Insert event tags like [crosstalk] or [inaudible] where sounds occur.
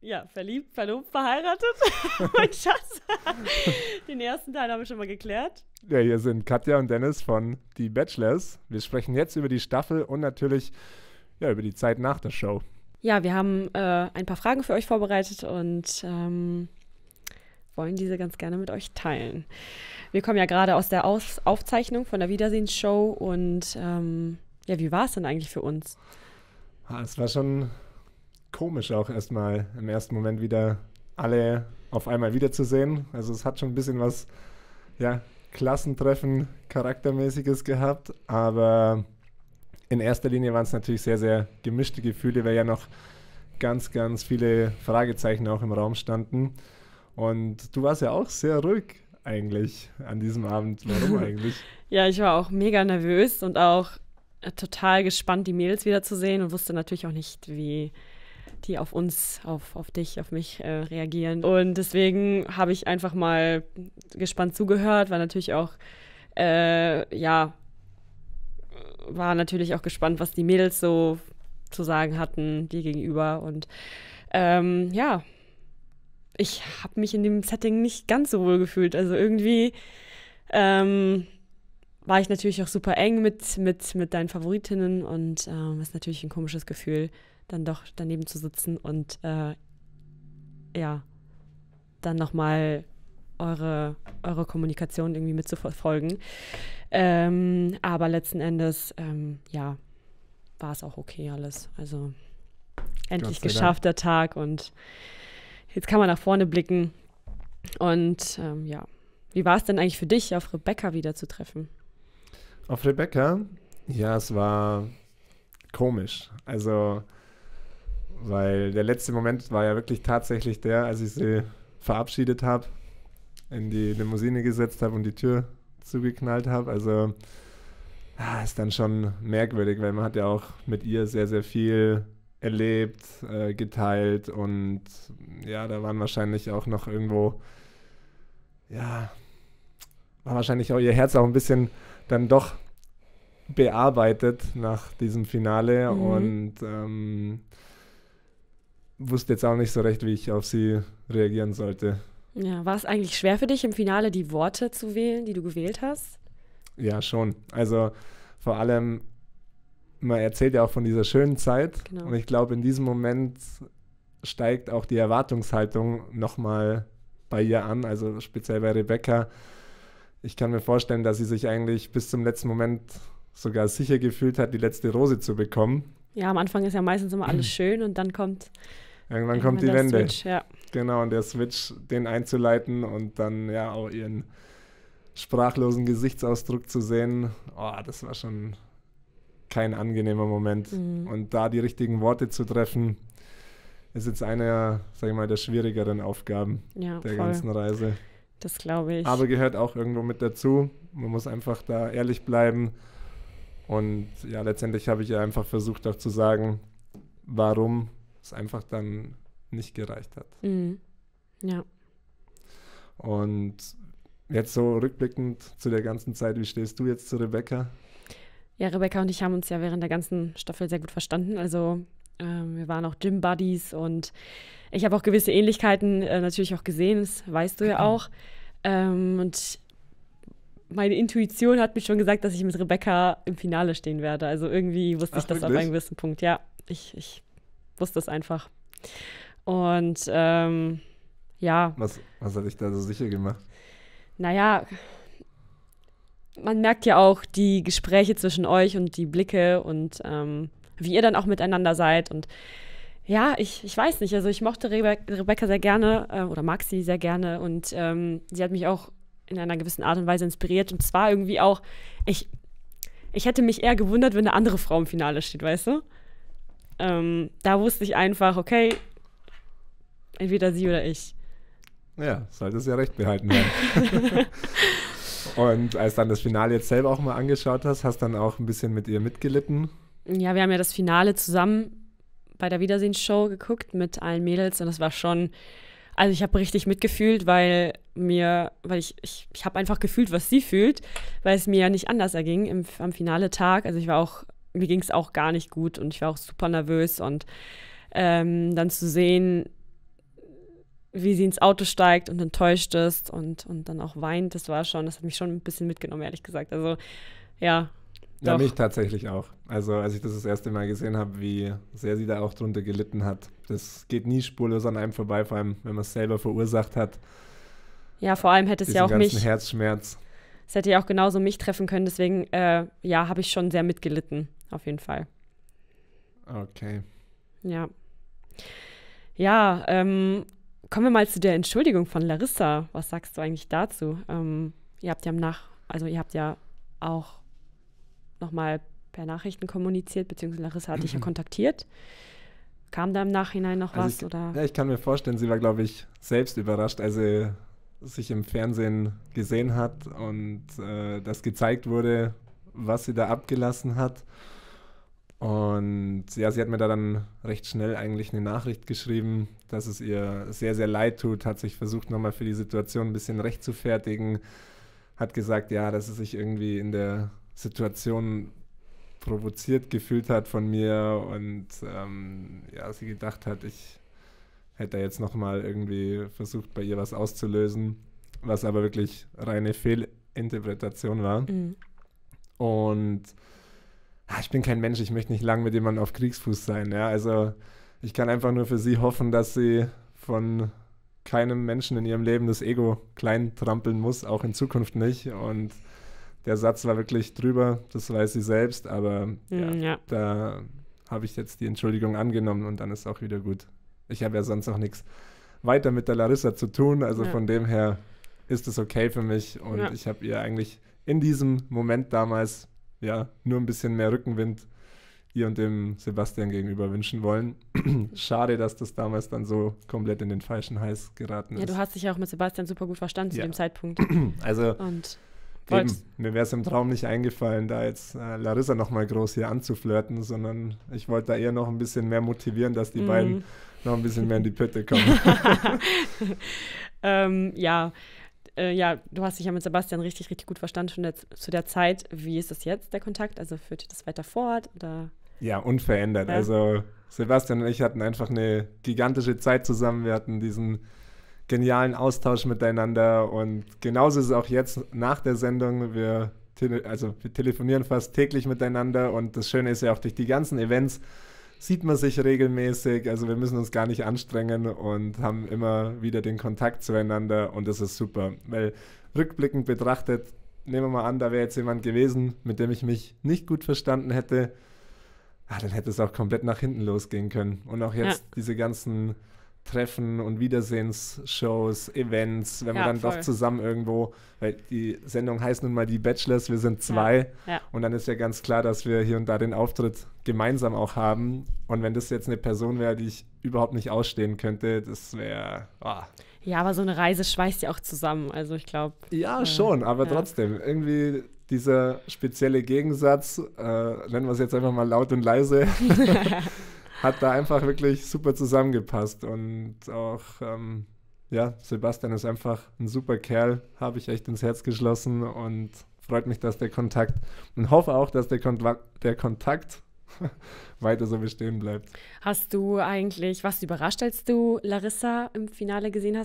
ja, verliebt, verlobt, verheiratet. [laughs] mein Schatz. Den ersten Teil haben wir schon mal geklärt. Ja, hier sind Katja und Dennis von Die Bachelors. Wir sprechen jetzt über die Staffel und natürlich ja, über die Zeit nach der Show. Ja, wir haben äh, ein paar Fragen für euch vorbereitet und ähm, wollen diese ganz gerne mit euch teilen. Wir kommen ja gerade aus der aus Aufzeichnung von der Wiedersehensshow und ähm, ja, wie war es denn eigentlich für uns? Es war schon komisch auch erstmal im ersten Moment wieder alle auf einmal wiederzusehen. Also es hat schon ein bisschen was, ja, Klassentreffen charaktermäßiges gehabt, aber in erster Linie waren es natürlich sehr, sehr gemischte Gefühle, weil ja noch ganz, ganz viele Fragezeichen auch im Raum standen. Und du warst ja auch sehr ruhig eigentlich an diesem Abend. Warum [laughs] eigentlich? ja, ich war auch mega nervös und auch äh, total gespannt, die Mädels wiederzusehen und wusste natürlich auch nicht, wie, die auf uns, auf, auf dich, auf mich äh, reagieren. Und deswegen habe ich einfach mal gespannt zugehört, war natürlich auch, äh, ja, war natürlich auch gespannt, was die Mädels so zu sagen hatten, dir gegenüber. Und ähm, ja, ich habe mich in dem Setting nicht ganz so wohl gefühlt. Also irgendwie ähm, war ich natürlich auch super eng mit, mit, mit deinen Favoritinnen und ähm, ist natürlich ein komisches Gefühl, dann doch daneben zu sitzen und äh, ja, dann nochmal eure, eure Kommunikation irgendwie mitzuverfolgen. Ähm, aber letzten Endes, ähm, ja, war es auch okay alles. Also endlich geschafft der Tag und jetzt kann man nach vorne blicken. Und ähm, ja, wie war es denn eigentlich für dich, auf Rebecca wieder zu treffen? Auf Rebecca? Ja, es war komisch. Also weil der letzte Moment war ja wirklich tatsächlich der, als ich sie verabschiedet habe, in die Limousine gesetzt habe und die Tür zugeknallt habe. Also ist dann schon merkwürdig, weil man hat ja auch mit ihr sehr, sehr viel erlebt, äh, geteilt und ja, da waren wahrscheinlich auch noch irgendwo, ja, war wahrscheinlich auch ihr Herz auch ein bisschen dann doch bearbeitet nach diesem Finale mhm. und ähm, wusste jetzt auch nicht so recht, wie ich auf sie reagieren sollte. Ja, war es eigentlich schwer für dich im Finale die Worte zu wählen, die du gewählt hast? Ja, schon. Also vor allem, man erzählt ja auch von dieser schönen Zeit. Genau. Und ich glaube, in diesem Moment steigt auch die Erwartungshaltung nochmal bei ihr an, also speziell bei Rebecca. Ich kann mir vorstellen, dass sie sich eigentlich bis zum letzten Moment sogar sicher gefühlt hat, die letzte Rose zu bekommen. Ja, am Anfang ist ja meistens immer alles [clears throat] schön und dann kommt. Irgendwann, irgendwann kommt die Wende. Switch, ja. Genau, und der Switch, den einzuleiten und dann ja auch ihren sprachlosen Gesichtsausdruck zu sehen, oh, das war schon kein angenehmer Moment. Mhm. Und da die richtigen Worte zu treffen, ist jetzt eine, sag ich mal, der schwierigeren Aufgaben ja, der voll. ganzen Reise. Das glaube ich. Aber gehört auch irgendwo mit dazu. Man muss einfach da ehrlich bleiben und ja, letztendlich habe ich ja einfach versucht auch zu sagen, warum es einfach dann nicht gereicht hat. Mhm. Ja. Und jetzt so rückblickend zu der ganzen Zeit, wie stehst du jetzt zu Rebecca? Ja, Rebecca und ich haben uns ja während der ganzen Staffel sehr gut verstanden. Also ähm, wir waren auch Gym Buddies und ich habe auch gewisse Ähnlichkeiten äh, natürlich auch gesehen, das weißt du ja [clears throat] auch. Ähm, und meine Intuition hat mich schon gesagt, dass ich mit Rebecca im Finale stehen werde. Also irgendwie wusste Ach, ich das wirklich? auf einem gewissen Punkt. Ja, ich, ich wusste es einfach. Und ähm, ja. Was, was hat dich da so sicher gemacht? Naja, man merkt ja auch die Gespräche zwischen euch und die Blicke und ähm, wie ihr dann auch miteinander seid. Und ja, ich, ich weiß nicht. Also ich mochte Rebe Rebecca sehr gerne äh, oder mag sie sehr gerne und ähm, sie hat mich auch in einer gewissen Art und Weise inspiriert. Und zwar irgendwie auch, ich, ich hätte mich eher gewundert, wenn eine andere Frau im Finale steht, weißt du? Ähm, da wusste ich einfach, okay, entweder sie oder ich. Ja, solltest ja recht behalten werden. [laughs] und als dann das Finale jetzt selber auch mal angeschaut hast, hast dann auch ein bisschen mit ihr mitgelitten. Ja, wir haben ja das Finale zusammen bei der Wiedersehensshow geguckt mit allen Mädels und das war schon, also ich habe richtig mitgefühlt, weil mir, weil ich, ich, ich habe einfach gefühlt, was sie fühlt, weil es mir ja nicht anders erging im, am finale Tag. Also ich war auch, mir ging es auch gar nicht gut und ich war auch super nervös und ähm, dann zu sehen, wie sie ins Auto steigt und enttäuscht ist und, und dann auch weint, das war schon, das hat mich schon ein bisschen mitgenommen, ehrlich gesagt. Also ja. Ja, mich tatsächlich auch. Also als ich das das erste Mal gesehen habe, wie sehr sie da auch drunter gelitten hat. Das geht nie spurlos an einem vorbei, vor allem wenn man es selber verursacht hat. Ja, vor allem hätte es ja auch mich. Herzschmerz. Es hätte ja auch genauso mich treffen können, deswegen, äh, ja, habe ich schon sehr mitgelitten, auf jeden Fall. Okay. Ja. Ja, ähm, kommen wir mal zu der Entschuldigung von Larissa. Was sagst du eigentlich dazu? Ähm, ihr habt ja nach, also ihr habt ja auch nochmal per Nachrichten kommuniziert, beziehungsweise Larissa hat dich ja [clears throat] kontaktiert. Kam da im Nachhinein noch also was? Ich, oder? Ja, ich kann mir vorstellen, sie war, glaube ich, selbst überrascht, also sich im Fernsehen gesehen hat und äh, das gezeigt wurde, was sie da abgelassen hat. Und ja, sie hat mir da dann recht schnell eigentlich eine Nachricht geschrieben, dass es ihr sehr, sehr leid tut, hat sich versucht, nochmal für die Situation ein bisschen recht zu fertigen, hat gesagt, ja, dass sie sich irgendwie in der Situation provoziert gefühlt hat von mir und ähm, ja, sie gedacht hat, ich hätte er jetzt nochmal irgendwie versucht, bei ihr was auszulösen, was aber wirklich reine Fehlinterpretation war. Mhm. Und ach, ich bin kein Mensch, ich möchte nicht lang mit jemandem auf Kriegsfuß sein. Ja? Also ich kann einfach nur für sie hoffen, dass sie von keinem Menschen in ihrem Leben das Ego klein trampeln muss, auch in Zukunft nicht. Und der Satz war wirklich drüber, das weiß sie selbst, aber mhm, ja, ja. da habe ich jetzt die Entschuldigung angenommen und dann ist auch wieder gut ich habe ja sonst noch nichts weiter mit der Larissa zu tun. Also ja. von dem her ist es okay für mich. Und ja. ich habe ihr eigentlich in diesem Moment damals ja nur ein bisschen mehr Rückenwind ihr und dem Sebastian gegenüber wünschen wollen. [clears throat] Schade, dass das damals dann so komplett in den falschen Hals geraten ist. Ja, du hast dich ja auch mit Sebastian super gut verstanden ja. zu dem Zeitpunkt. [clears throat] Also und Eben, mir wäre es im Traum nicht eingefallen, da jetzt äh, Larissa nochmal groß hier anzuflirten, sondern ich wollte da eher noch ein bisschen mehr motivieren, dass die mhm. beiden noch ein bisschen mehr in die Pötte kommen. [laughs] ähm, ja. Äh, ja, du hast dich ja mit Sebastian richtig, richtig gut verstanden schon der, zu der Zeit. Wie ist das jetzt, der Kontakt? Also führt ihr das weiter fort? Oder? Ja, unverändert. Ja. Also Sebastian und ich hatten einfach eine gigantische Zeit zusammen. Wir hatten diesen genialen Austausch miteinander. Und genauso ist es auch jetzt nach der Sendung. Wir, also wir telefonieren fast täglich miteinander. Und das Schöne ist ja auch durch die ganzen Events sieht man sich regelmäßig. Also wir müssen uns gar nicht anstrengen und haben immer wieder den Kontakt zueinander. Und das ist super. Weil rückblickend betrachtet, nehmen wir mal an, da wäre jetzt jemand gewesen, mit dem ich mich nicht gut verstanden hätte. Ah, dann hätte es auch komplett nach hinten losgehen können. Und auch jetzt ja. diese ganzen Treffen und Wiedersehensshows, Events, wenn ja, wir dann voll. doch zusammen irgendwo, weil die Sendung heißt nun mal die Bachelors, wir sind zwei. Ja, ja. Und dann ist ja ganz klar, dass wir hier und da den Auftritt gemeinsam auch haben. Und wenn das jetzt eine Person wäre, die ich überhaupt nicht ausstehen könnte, das wäre. Oh. Ah. Ja, aber so eine Reise schweißt ja auch zusammen. Also ich glaube. Ja, äh, schon, aber trotzdem. Irgendwie dieser spezielle Gegensatz, äh, nennen wir es jetzt einfach mal laut und leise. [laughs] [laughs] hat da einfach wirklich super zusammengepasst. Und auch, ähm, ja, Sebastian ist einfach ein super Kerl, habe ich echt ins Herz geschlossen und freut mich, dass der Kontakt und hoffe auch, dass der, Kon der Kontakt [laughs] weiter so bestehen bleibt. Hast du eigentlich, was überrascht, als du Larissa im Finale gesehen hast?